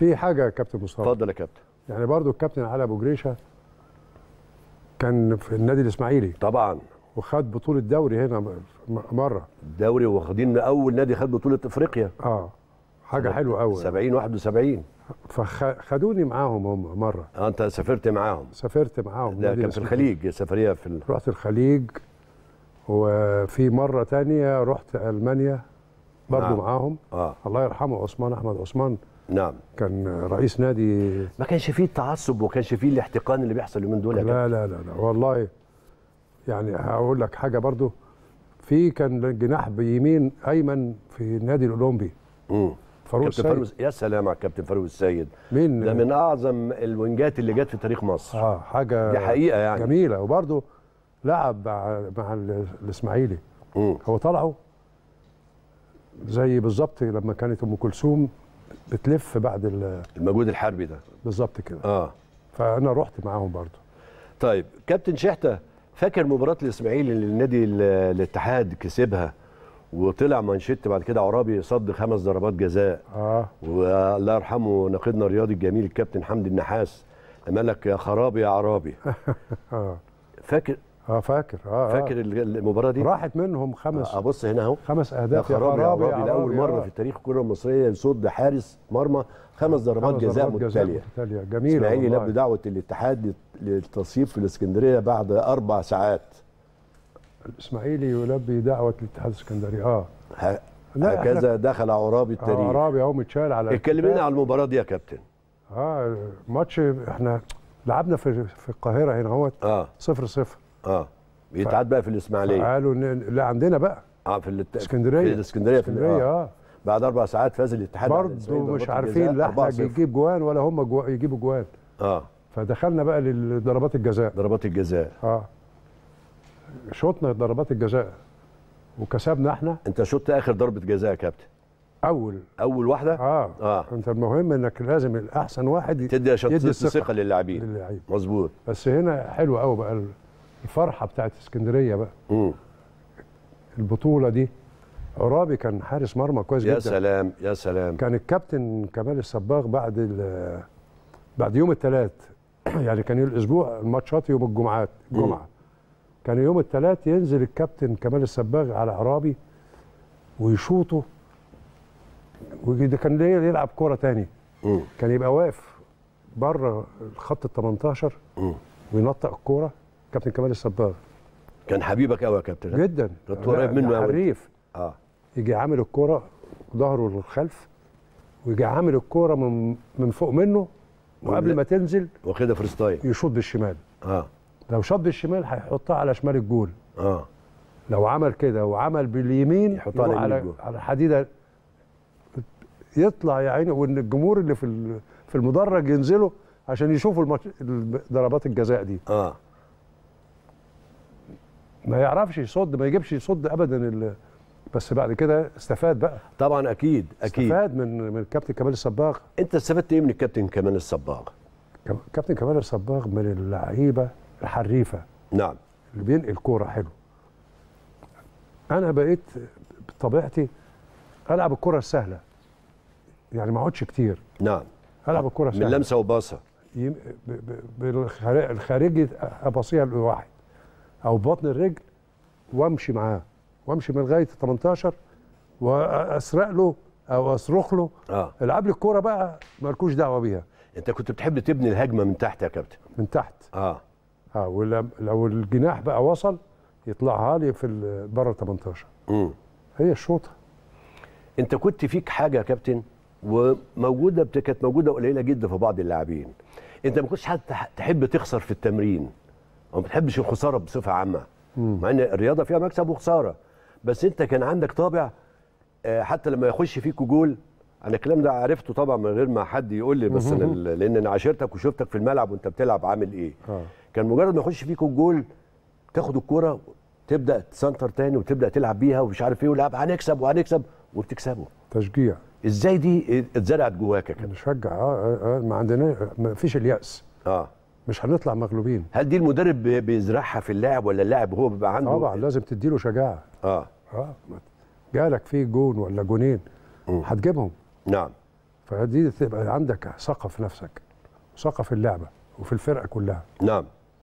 في حاجه يا كابتن مصطفى اتفضل يا كابتن يعني برضو الكابتن علي ابو جريشه كان في النادي الاسماعيلي طبعا وخد بطوله دوري هنا مره دوري واخدين اول نادي خد بطوله افريقيا اه حاجه حلوه قوي 70 71 فخدوني معاهم هم مره آه انت سافرت معاهم سافرت معاهم لا كان في الخليج سفريه في ال... رحت الخليج وفي مره تانية رحت المانيا برضه نعم. معاهم آه. الله يرحمه عثمان احمد عثمان نعم كان رئيس نادي ما كانش فيه التعصب وما كانش فيه الاحتقان اللي بيحصل اليومين دول لا لا لا لا والله يعني هقول لك حاجه برضه في كان جناح بيمين ايمن في النادي الاولمبي امم فاروق كابتن السيد فاروز. يا سلام على كابتن فاروق السيد مين ده من اعظم الوينجات اللي جت في تاريخ مصر اه حاجه دي حقيقه يعني جميله وبرضه لعب مع الاسماعيلي هو طلعوا زي بالظبط لما كانت ام كلثوم بتلف بعد المجهود الحربي ده بالظبط كده اه فانا رحت معاهم برضو طيب كابتن شحته فاكر مباراه الاسماعيلي اللي النادي الاتحاد كسبها وطلع مانشيت بعد كده عرابي صد خمس ضربات جزاء اه والله يرحمه ناقدنا الرياضي الجميل الكابتن حمدي النحاس لما قال لك يا خرابي يا عرابي اه فاكر اه فاكر اه, آه. فاكر المباراه دي راحت منهم خمس آه ابص هنا اهو خمس اهداف يا خرابي يا خرابي لاول مره آه. في تاريخ الكره المصريه يصد حارس مرمى خمس ضربات جزاء متتاليه جميل اسماعيلي لب دعوه الاتحاد للتصيف في الاسكندريه بعد اربع ساعات الاسماعيلي يلبي دعوه الاتحاد الاسكندري اه لا هكذا دخل عرابي آه، التاريخ عرابي اهو متشال على اتكلمنا على المباراه دي يا كابتن اه ماتش احنا لعبنا في في القاهره هنا اهوت 0 0 اه بيتعاد بقى في الاسماعيليه قالوا لا عندنا بقى اه في الاسكندريه في الاسكندريه في الاسكندريه اه, آه. بعد اربع ساعات فاز الاتحاد برضه مش عارفين لا احنا بنجيب جوان ولا هم جو... يجيبوا جوان اه فدخلنا بقى لضربات الجزاء ضربات الجزاء اه شوطنا ضربات الجزاء وكسبنا احنا انت شوطت اخر ضربه جزاء يا كابتن اول اول واحده اه اه انت المهم انك لازم الاحسن واحد تدي تدي ثقه للاعبين مظبوط بس هنا حلو قوي بقى الفرحه بتاعت اسكندريه بقى مم. البطوله دي عرابي كان حارس مرمى كويس يا جدا يا سلام يا سلام كان الكابتن كمال الصباغ بعد بعد يوم الثلاث يعني كان الاسبوع الماتشات يوم الجمعات الجمعه كان يوم الثلاث ينزل الكابتن كمال الصباغ على عرابي ويشوطه وده كان ليه يلعب كوره تاني مم. كان يبقى واقف بره خط ال 18 وينطق الكوره كابتن كمال الصباغ كان حبيبك قوي يا كابتن جدا كنت قريب منه قوي حريف اه يجي عامل الكوره ظهره للخلف ويجي عامل الكوره من من فوق منه وقبل ما تنزل واخدها فريستايل يشوط بالشمال اه لو شاط بالشمال هيحطها على شمال الجول اه لو عمل كده وعمل باليمين يحطها على على, الجول. على الحديده يطلع يا عيني وان الجمهور اللي في في المدرج ينزلوا عشان يشوفوا ضربات الجزاء دي اه ما يعرفش يصد ما يجيبش يصد ابدا بس بعد كده استفاد بقى طبعا اكيد اكيد استفاد من من الكابتن كمال الصباغ انت استفدت ايه من الكابتن كمال الصباغ؟ كابتن كمال الصباغ من اللعيبه الحريفه نعم اللي بينقل كوره حلو انا بقيت بطبيعتي العب الكره السهله يعني ما اقعدش كتير نعم العب الكره السهله من لمسه وباصه يم... ب... ب... بالخارجي اباصيها لواحد او ببطن الرجل وامشي معاه وامشي من لغايه 18 واسرق له او اصرخ له اه العب لي الكوره بقى مالكوش دعوه بيها انت كنت بتحب تبني الهجمه من تحت يا كابتن من تحت اه اه ولو الجناح بقى وصل يطلعها لي في بره 18 امم هي الشوطه انت كنت فيك حاجه يا كابتن وموجوده كانت موجوده قليله جدا في بعض اللاعبين انت ما كنتش حد تحب تخسر في التمرين وما بتحبش الخساره بصفه عامه مع ان الرياضه فيها مكسب وخساره بس انت كان عندك طابع آه، حتى لما يخش فيك جول انا الكلام ده عرفته طبعا من غير ما حد يقول لي بس انا لان انا عاشرتك وشفتك في الملعب وانت بتلعب عامل ايه آه. كان مجرد ما يخش فيك الجول تاخد الكوره تبدا تسنتر تاني وتبدا تلعب بيها ومش عارف ايه ولعب هنكسب وهنكسب وبتكسبه تشجيع ازاي دي اتزرعت جواك كده نشجع آه،, اه, آه ما عندنا ما فيش الياس اه مش هنطلع مغلوبين هل دي المدرب بيزرعها في اللاعب ولا اللاعب هو بيبقى عنده طبعا لازم تديله شجاعه اه اه جالك فيه جون ولا جونين هتجيبهم نعم فدي تبقى عندك ثقه في نفسك ثقه في اللعبه وفي الفرقه كلها نعم